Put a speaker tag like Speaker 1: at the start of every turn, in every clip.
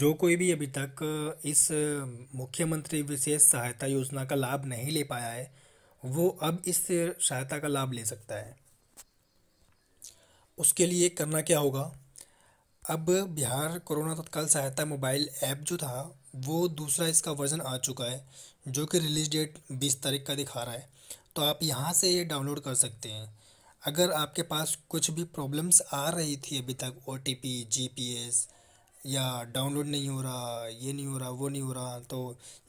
Speaker 1: जो कोई भी अभी तक इस मुख्यमंत्री विशेष सहायता योजना का लाभ नहीं ले पाया है वो अब इस सहायता का लाभ ले सकता है उसके लिए करना क्या होगा अब बिहार कोरोना तत्काल सहायता मोबाइल ऐप जो था वो दूसरा इसका वर्जन आ चुका है जो कि रिलीज डेट बीस तारीख का दिखा रहा है तो आप यहाँ से ये डाउनलोड कर सकते हैं अगर आपके पास कुछ भी प्रॉब्लम्स आ रही थी अभी तक O T P G P S या डाउनलोड नहीं हो रहा ये नहीं हो रहा वो नहीं हो रहा तो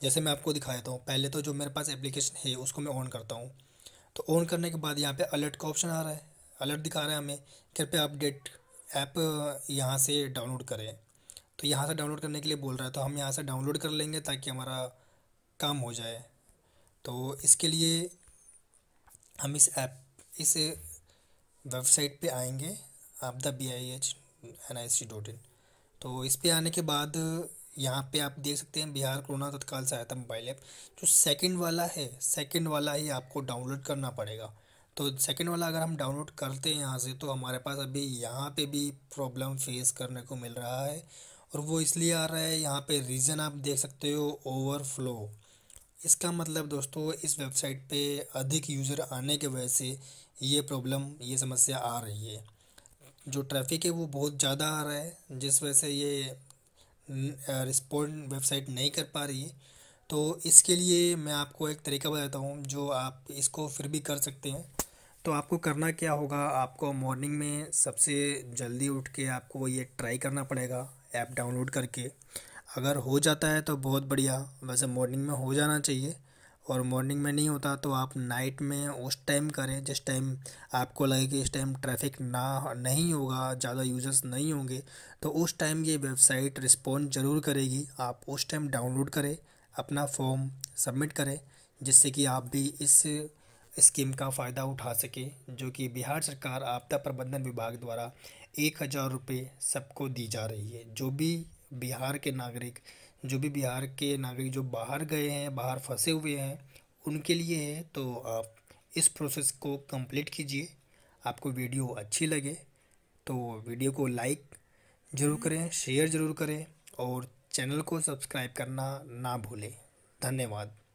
Speaker 1: जैसे मैं आपको दिखा देता हूँ पहले तो जो मेरे पास एप्लीकेशन है उसको मैं ऑन करता हूँ तो ऑन करने के बाद यहाँ पे अलर्ट का ऑप्शन आ रहा है अलर्ट दिखा रहा है हमें कृपया अपडेट ऐप यहाँ से डाउनलोड करें तो यहाँ से डाउनलोड करने के लिए बोल रहा है तो हम यहाँ से डाउनलोड कर लेंगे ताकि हमारा काम हो जाए तो इसके लिए हम इस ऐप इस वेबसाइट पे आएंगे आपदा B I H N I C dot in तो इस पर आने के बाद यहाँ पे आप देख सकते हैं बिहार कोरोना तत्काल सहायता मोबाइल ऐप जो सेकंड वाला है सेकंड वाला ही आपको डाउनलोड करना पड़ेगा तो सेकंड वाला अगर हम डाउनलोड करते हैं यहाँ से तो हमारे पास अभी यहाँ पे भी प्रॉब्लम फेस करने को मिल रहा है और वो इसलिए आ रहा है यहाँ पे रीज़न आप देख सकते हो ओवरफ्लो इसका मतलब दोस्तों इस वेबसाइट पे अधिक यूज़र आने की वजह से ये प्रॉब्लम ये समस्या आ रही है जो ट्रैफिक है वो बहुत ज़्यादा आ रहा है जिस वजह से ये रिस्पॉन्ड वेबसाइट नहीं कर पा रही है तो इसके लिए मैं आपको एक तरीका बताता हूँ जो आप इसको फिर भी कर सकते हैं तो आपको करना क्या होगा आपको मॉर्निंग में सबसे जल्दी उठ के आपको ये ट्राई करना पड़ेगा ऐप डाउनलोड करके अगर हो जाता है तो बहुत बढ़िया वैसे मॉर्निंग में हो जाना चाहिए और मॉर्निंग में नहीं होता तो आप नाइट में उस टाइम करें जिस टाइम आपको लगे कि इस टाइम ट्रैफिक ना नहीं होगा ज़्यादा यूज़र्स नहीं होंगे तो उस टाइम ये वेबसाइट रिस्पॉन्ड ज़रूर करेगी आप उस टाइम डाउनलोड करें अपना फॉर्म सबमिट करें जिससे कि आप भी इस स्कीम का फ़ायदा उठा सके जो कि बिहार सरकार आपदा प्रबंधन विभाग द्वारा एक हज़ार रुपये सबको दी जा रही है जो भी बिहार के नागरिक जो भी बिहार के नागरिक जो बाहर गए हैं बाहर फंसे हुए हैं उनके लिए है तो आप इस प्रोसेस को कंप्लीट कीजिए आपको वीडियो अच्छी लगे तो वीडियो को लाइक ज़रूर करें शेयर ज़रूर करें और चैनल को सब्सक्राइब करना ना भूलें धन्यवाद